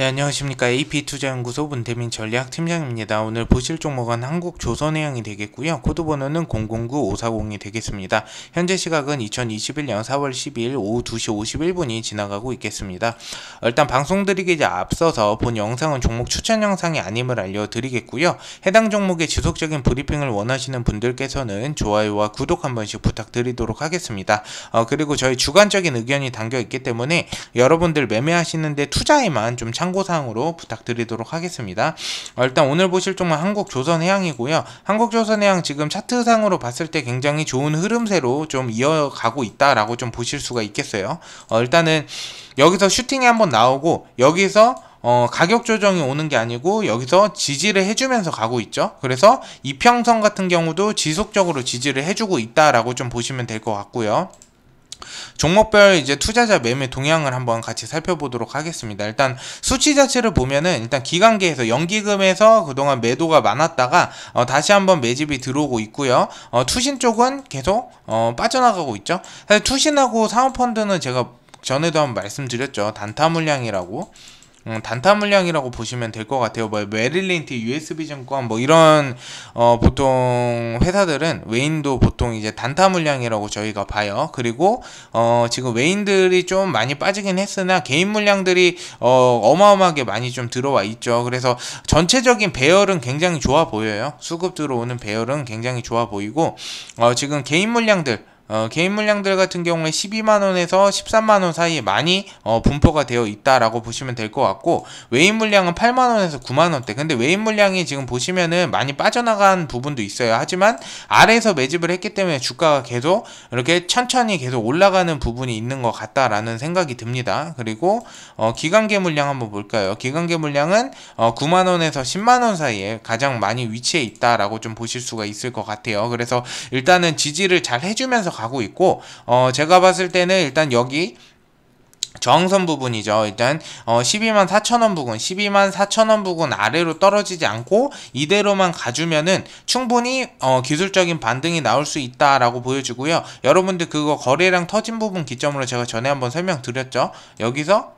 네, 안녕하십니까. AP투자연구소 문태민 전략팀장입니다. 오늘 보실 종목은 한국조선해양이 되겠고요. 코드번호는 009540이 되겠습니다. 현재 시각은 2021년 4월 12일 오후 2시 51분이 지나가고 있겠습니다. 일단 방송드리기 앞서서 본 영상은 종목 추천 영상이 아님을 알려드리겠고요. 해당 종목의 지속적인 브리핑을 원하시는 분들께서는 좋아요와 구독 한 번씩 부탁드리도록 하겠습니다. 어, 그리고 저희 주관적인 의견이 담겨있기 때문에 여러분들 매매하시는데 투자에만 좀 참고 하시 참고사항으로 부탁드리도록 하겠습니다. 어, 일단 오늘 보실 종목 한국조선해양이고요. 한국조선해양 지금 차트상으로 봤을 때 굉장히 좋은 흐름세로 좀 이어가고 있다라고 좀 보실 수가 있겠어요. 어, 일단은 여기서 슈팅이 한번 나오고 여기서 어, 가격 조정이 오는 게 아니고 여기서 지지를 해주면서 가고 있죠. 그래서 이평선 같은 경우도 지속적으로 지지를 해주고 있다라고 좀 보시면 될 것 같고요. 종목별 이제 투자자 매매 동향을 한번 같이 살펴보도록 하겠습니다. 일단 수치 자체를 보면은 일단 기관계에서 연기금에서 그동안 매도가 많았다가 어, 다시 한번 매집이 들어오고 있고요. 어, 투신 쪽은 계속 어, 빠져나가고 있죠. 사실 투신하고 사모펀드는 제가 전에도 한번 말씀드렸죠. 단타 물량이라고. 음, 단타 물량이라고 보시면 될 것 같아요. 뭐 메릴린트, USB증권 뭐 이런 어, 보통 회사들은 외인도 보통 이제 단타 물량이라고 저희가 봐요. 그리고 어, 지금 외인들이 좀 많이 빠지긴 했으나 개인 물량들이 어, 어마어마하게 많이 좀 들어와 있죠. 그래서 전체적인 배열은 굉장히 좋아 보여요. 수급 들어오는 배열은 굉장히 좋아 보이고 어, 지금 개인 물량들 어, 개인 물량들 같은 경우에 12만원에서 13만원 사이에 많이 어, 분포가 되어 있다라고 보시면 될 것 같고 외인 물량은 8만원에서 9만원대 근데 외인 물량이 지금 보시면은 많이 빠져나간 부분도 있어요 하지만 아래에서 매집을 했기 때문에 주가가 계속 이렇게 천천히 계속 올라가는 부분이 있는 것 같다라는 생각이 듭니다 그리고 어, 기관계 물량 한번 볼까요 기관계 물량은 9만원에서 어, 10만원 사이에 가장 많이 위치해 있다라고 좀 보실 수가 있을 것 같아요 그래서 일단은 지지를 잘 해주면서 가고 있고 어 제가 봤을 때는 일단 여기 정선 부분이죠. 일단 어 12만 4천원 부근, 12만 4천원 부근 아래로 떨어지지 않고 이대로만 가주면은 충분히 어 기술적인 반등이 나올 수 있다라고 보여지고요. 여러분들 그거 거래량 터진 부분 기점으로 제가 전에 한번 설명드렸죠. 여기서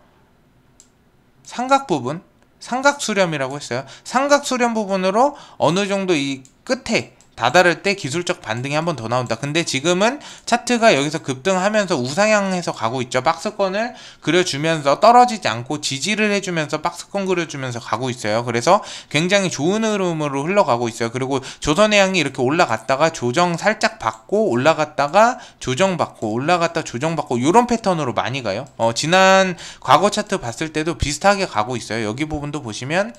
삼각 부분, 삼각 수렴이라고 했어요. 삼각 수렴 부분으로 어느 정도 이 끝에 다다를 때 기술적 반등이 한 번 더 나온다. 근데 지금은 차트가 여기서 급등하면서 우상향해서 가고 있죠. 박스권을 그려주면서 떨어지지 않고 지지를 해주면서 박스권 그려주면서 가고 있어요. 그래서 굉장히 좋은 흐름으로 흘러가고 있어요. 그리고 조선해양이 이렇게 올라갔다가 조정 살짝 받고 올라갔다가 조정 받고 올라갔다 조정 받고 이런 패턴으로 많이 가요. 어, 지난 과거 차트 봤을 때도 비슷하게 가고 있어요. 여기 부분도 보시면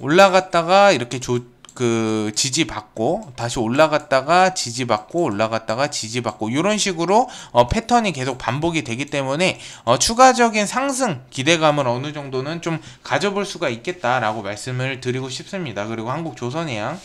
올라갔다가 이렇게 조그 지지받고 다시 올라갔다가 지지받고 올라갔다가 지지받고 이런 식으로 어, 패턴이 계속 반복이 되기 때문에 어, 추가적인 상승 기대감을 어느 정도는 좀 가져볼 수가 있겠다라고 말씀을 드리고 싶습니다. 그리고 한국 조선해양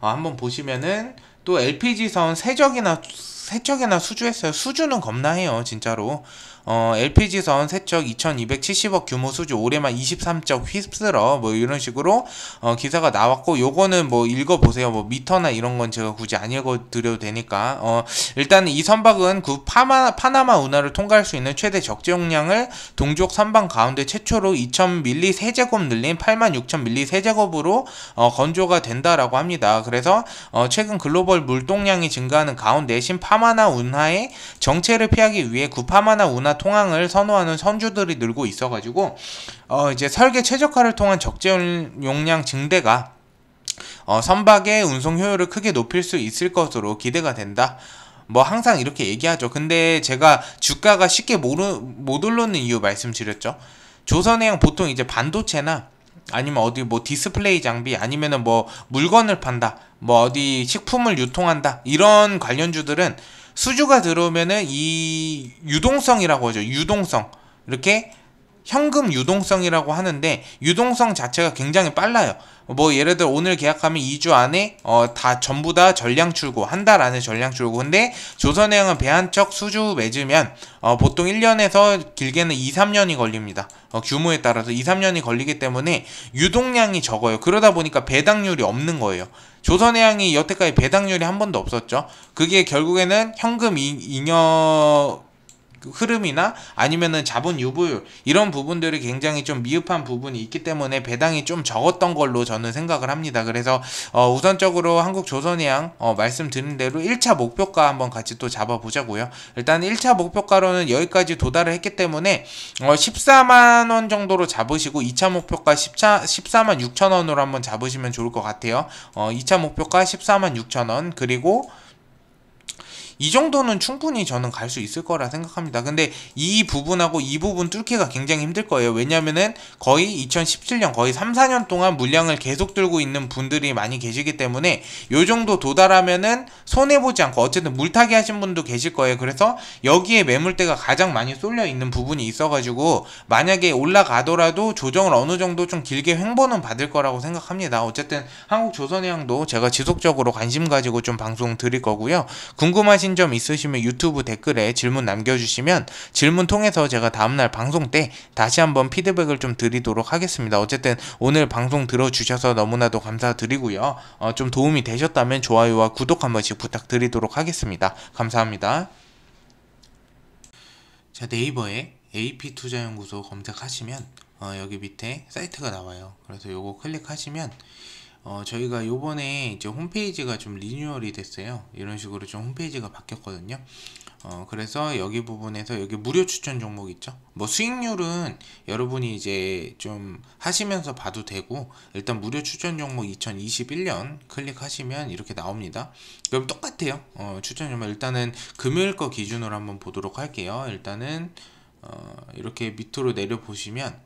어, 한번 보시면은 또 LPG선 세적이나 세척이나 수주했어요. 수주는 겁나 해요, 진짜로. 어, LPG선 세척 2270억 규모 수주 올해만 23적 휩쓸어 뭐 이런 식으로 어, 기사가 나왔고 요거는 뭐 읽어보세요 뭐 미터나 이런 건 제가 굳이 안 읽어드려도 되니까 어, 일단 이 선박은 그 파마, 파나마 운하를 통과할 수 있는 최대 적재 용량을 동족 선방 가운데 최초로 2000밀리 세제곱 늘린 86,000밀리 세제곱으로 어, 건조가 된다라고 합니다 그래서 어, 최근 글로벌 물동량이 증가하는 가운데 신파마나 운하의 정체를 피하기 위해 구파마나 운하 개발 통항을 선호하는 선주들이 늘고 있어가지고 어 이제 설계 최적화를 통한 적재 용량 증대가 어 선박의 운송 효율을 크게 높일 수 있을 것으로 기대가 된다. 뭐 항상 이렇게 얘기하죠. 근데 제가 주가가 쉽게 모르, 못 오르는 이유 말씀드렸죠. 조선해양 보통 이제 반도체나 아니면 어디 뭐 디스플레이 장비 아니면은 뭐 물건을 판다. 뭐 어디 식품을 유통한다. 이런 관련주들은 수주가 들어오면은 이 유동성이라고 하죠. 유동성. 이렇게 현금 유동성이라고 하는데 유동성 자체가 굉장히 빨라요. 뭐 예를 들어 오늘 계약하면 2주 안에 어다 전부 다 전량 출고 한 달 안에 전량 출고 근데 조선해양은 배한척 수주 맺으면 어 보통 1년에서 길게는 2, 3년이 걸립니다. 어 규모에 따라서 2, 3년이 걸리기 때문에 유동량이 적어요. 그러다 보니까 배당률이 없는 거예요. 조선해양이 여태까지 배당률이 한 번도 없었죠. 그게 결국에는 현금 잉여 그 흐름이나 아니면은 자본 유보율 이런 부분들이 굉장히 좀 미흡한 부분이 있기 때문에 배당이 좀 적었던 걸로 저는 생각을 합니다. 그래서 어 우선적으로 한국 조선해양 어 말씀드린 대로 1차 목표가 한번 같이 또 잡아보자고요. 일단 1차 목표가로는 여기까지 도달을 했기 때문에 어 14만 원 정도로 잡으시고 2차 목표가 10차 14만 6천 원으로 한번 잡으시면 좋을 것 같아요. 어 2차 목표가 14만 6천 원 그리고 이 정도는 충분히 저는 갈 수 있을 거라 생각합니다. 근데 이 부분하고 이 부분 뚫기가 굉장히 힘들 거예요. 왜냐면은 거의 2017년 거의 3, 4년 동안 물량을 계속 들고 있는 분들이 많이 계시기 때문에 요 정도 도달하면은 손해보지 않고 어쨌든 물타기 하신 분도 계실 거예요. 그래서 여기에 매물대가 가장 많이 쏠려 있는 부분이 있어가지고 만약에 올라가더라도 조정을 어느 정도 좀 길게 횡보는 받을 거라고 생각합니다. 어쨌든 한국 조선해양도 제가 지속적으로 관심 가지고 좀 방송 드릴 거고요. 궁금하신 궁금하신 점 있으시면 유튜브 댓글에 질문 남겨주시면 질문 통해서 제가 다음날 방송 때 다시 한번 피드백을 좀 드리도록 하겠습니다. 어쨌든 오늘 방송 들어주셔서 너무나도 감사드리고요. 어, 좀 도움이 되셨다면 좋아요와 구독 한 번씩 부탁드리도록 하겠습니다. 감사합니다. 자 네이버에 AP투자연구소 검색하시면 어, 여기 밑에 사이트가 나와요. 그래서 요거 클릭하시면 어, 저희가 요번에 이제 홈페이지가 좀 리뉴얼이 됐어요. 이런 식으로 좀 홈페이지가 바뀌었거든요. 어, 그래서 여기 부분에서 여기 무료 추천 종목 있죠. 뭐 수익률은 여러분이 이제 좀 하시면서 봐도 되고 일단 무료 추천 종목 2021년 클릭하시면 이렇게 나옵니다. 그럼 똑같아요. 어, 추천 종목 일단은 금요일 거 기준으로 한번 보도록 할게요. 일단은 어, 이렇게 밑으로 내려 보시면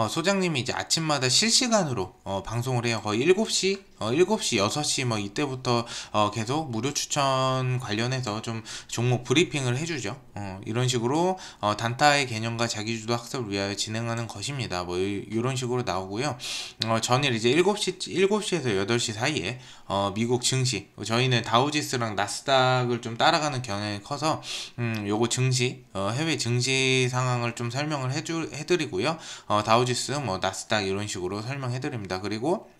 어, 소장님이 이제 아침마다 실시간으로 어, 방송을 해요. 거의 7시, 어, 7시, 6시 뭐 이때부터 어, 계속 무료 추천 관련해서 좀 종목 브리핑을 해주죠. 어, 이런 식으로 어, 단타의 개념과 자기주도 학습을 위하여 진행하는 것입니다. 뭐 이런 식으로 나오고요. 어, 전일 이제 7시, 7시에서 8시 사이에 어, 미국 증시, 어, 저희는 다우지스랑 나스닥을 좀 따라가는 경향이 커서 음, 요거 증시, 어, 해외 증시 상황을 좀 설명을 해주, 해드리고요. 어, 다우지 모지스, 뭐 나스닥 이런 식으로 설명해 드립니다. 그리고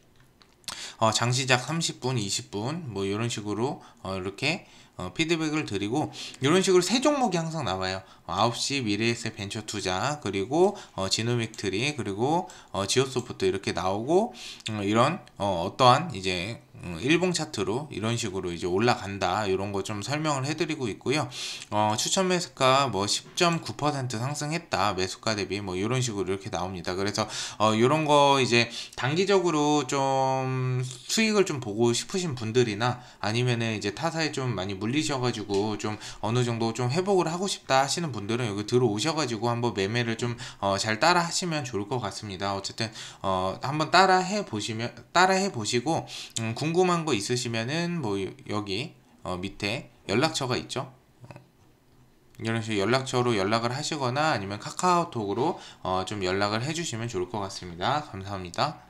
어, 장 시작 30분, 20분 뭐 이런 식으로 어, 이렇게 어, 피드백을 드리고 이런 식으로 세 종목이 항상 나와요. 어, 9시 미래에셋 벤처 투자 그리고 어, 지노믹트리 그리고 어, 지오소프트 이렇게 나오고 어, 이런 어, 떠한 이제 음, 일봉 차트로 이런 식으로 이제 올라간다 이런 거 좀 설명을 해드리고 있고요 어, 추천 매수가 뭐 10.9% 상승했다 매수가 대비 뭐 이런 식으로 이렇게 나옵니다 그래서 어, 이런 거 이제 단기적으로 좀 수익을 좀 보고 싶으신 분들이나 아니면은 이제 타사에 좀 많이 물리셔가지고 좀 어느 정도 좀 회복을 하고 싶다 하시는 분들은 여기 들어오셔가지고 한번 매매를 좀잘 어, 따라 하시면 좋을 것 같습니다 어쨌든 어, 한번 따라 해 보시면 따라 해 보시고 음, 궁금한 거 있으시면은 뭐 여기 어 밑에 연락처가 있죠. 어, 이런 식으로 연락처로 연락을 하시거나 아니면 카카오톡으로 어좀 연락을 해주시면 좋을 것 같습니다. 감사합니다.